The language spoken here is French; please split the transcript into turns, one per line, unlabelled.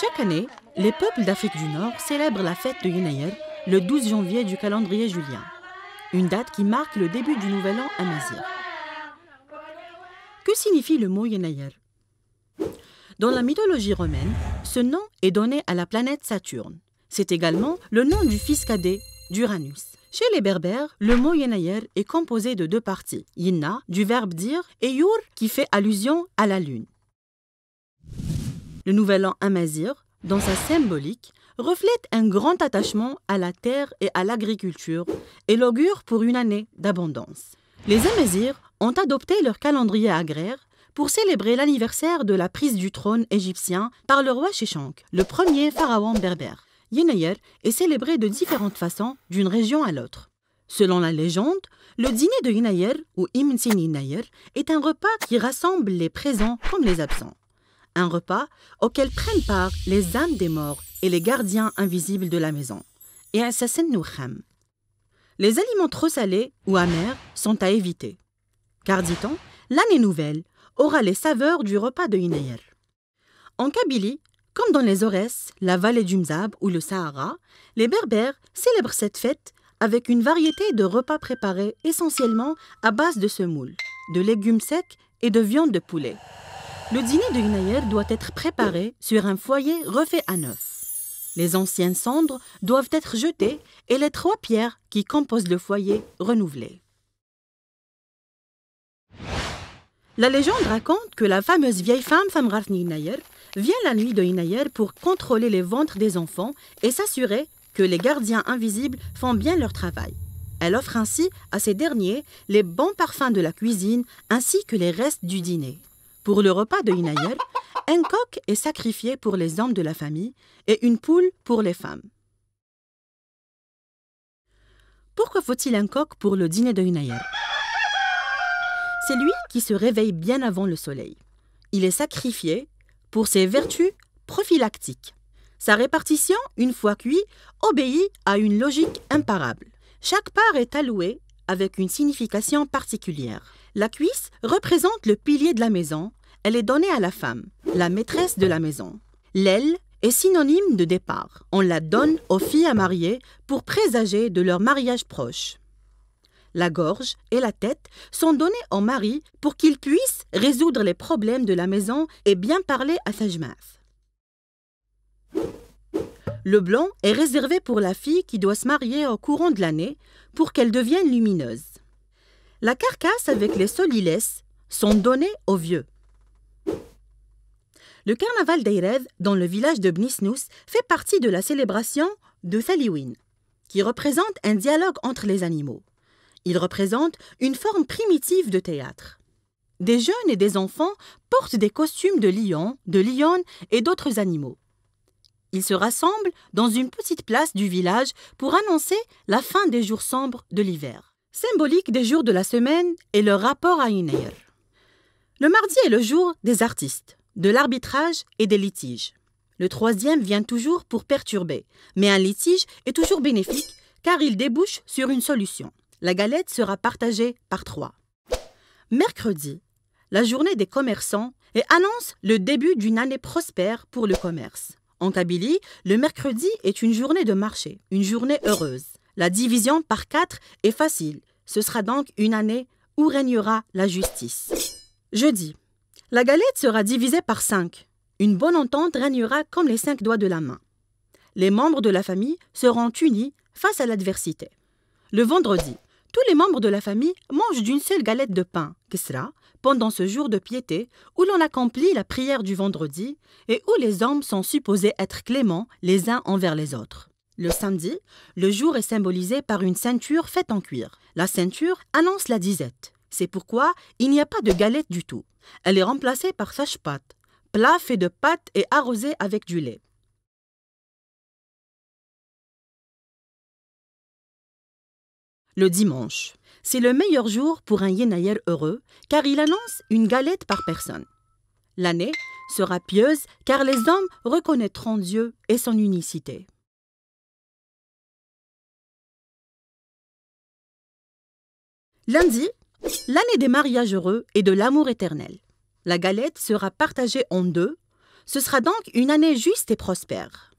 Chaque année, les peuples d'Afrique du Nord célèbrent la fête de Yenayer le 12 janvier du calendrier julien, une date qui marque le début du nouvel an amazigh. Que signifie le mot Yenayer Dans la mythologie romaine, ce nom est donné à la planète Saturne. C'est également le nom du fils cadet d'Uranus. Chez les Berbères, le mot Yenayer est composé de deux parties, Yinna, du verbe dire, et Yur, qui fait allusion à la lune. Le nouvel an Amazir, dans sa symbolique, reflète un grand attachement à la terre et à l'agriculture et l'augure pour une année d'abondance. Les Amazirs ont adopté leur calendrier agraire pour célébrer l'anniversaire de la prise du trône égyptien par le roi Shishank, le premier pharaon berbère. Yenayer est célébré de différentes façons d'une région à l'autre. Selon la légende, le dîner de Yenayer ou Imsin Yenayer est un repas qui rassemble les présents comme les absents un repas auquel prennent part les âmes des morts et les gardiens invisibles de la maison, et un noukham. Les aliments trop salés ou amers sont à éviter, car, dit-on, l'année nouvelle aura les saveurs du repas de Inayer. En Kabylie, comme dans les Aurès, la vallée du Mzab ou le Sahara, les Berbères célèbrent cette fête avec une variété de repas préparés essentiellement à base de semoule, de légumes secs et de viande de poulet. Le dîner de Inayer doit être préparé sur un foyer refait à neuf. Les anciennes cendres doivent être jetées et les trois pierres qui composent le foyer renouvelées. La légende raconte que la fameuse vieille femme Famratni Inayer, vient la nuit de Inayer pour contrôler les ventres des enfants et s'assurer que les gardiens invisibles font bien leur travail. Elle offre ainsi à ces derniers les bons parfums de la cuisine ainsi que les restes du dîner. Pour le repas de Inayer, un coq est sacrifié pour les hommes de la famille et une poule pour les femmes. Pourquoi faut-il un coq pour le dîner de Inayer C'est lui qui se réveille bien avant le soleil. Il est sacrifié pour ses vertus prophylactiques. Sa répartition, une fois cuit, obéit à une logique imparable. Chaque part est allouée avec une signification particulière. La cuisse représente le pilier de la maison. Elle est donnée à la femme, la maîtresse de la maison. L'aile est synonyme de départ. On la donne aux filles à marier pour présager de leur mariage proche. La gorge et la tête sont données au mari pour qu'il puisse résoudre les problèmes de la maison et bien parler à sa jmaf. Le blanc est réservé pour la fille qui doit se marier au courant de l'année pour qu'elle devienne lumineuse. La carcasse avec les solilès sont données aux vieux. Le carnaval rêves dans le village de Bnisnous, fait partie de la célébration de Thaliwin, qui représente un dialogue entre les animaux. Il représente une forme primitive de théâtre. Des jeunes et des enfants portent des costumes de lions, de lionnes et d'autres animaux. Ils se rassemblent dans une petite place du village pour annoncer la fin des jours sombres de l'hiver symbolique des jours de la semaine et leur rapport à une Le mardi est le jour des artistes, de l'arbitrage et des litiges. Le troisième vient toujours pour perturber, mais un litige est toujours bénéfique car il débouche sur une solution. La galette sera partagée par trois. Mercredi, la journée des commerçants et annonce le début d'une année prospère pour le commerce. En Kabylie, le mercredi est une journée de marché, une journée heureuse. La division par quatre est facile. Ce sera donc une année où régnera la justice. Jeudi, la galette sera divisée par cinq. Une bonne entente régnera comme les cinq doigts de la main. Les membres de la famille seront unis face à l'adversité. Le vendredi, tous les membres de la famille mangent d'une seule galette de pain, kisra, pendant ce jour de piété où l'on accomplit la prière du vendredi et où les hommes sont supposés être cléments les uns envers les autres. Le samedi, le jour est symbolisé par une ceinture faite en cuir. La ceinture annonce la disette. C'est pourquoi il n'y a pas de galette du tout. Elle est remplacée par sache-pâte. plat fait de pâte et arrosé avec du lait. Le dimanche, c'est le meilleur jour pour un yénaïel heureux car il annonce une galette par personne. L'année sera pieuse car les hommes reconnaîtront Dieu et son unicité. Lundi, l'année des mariages heureux et de l'amour éternel. La galette sera partagée en deux. Ce sera donc une année juste et prospère.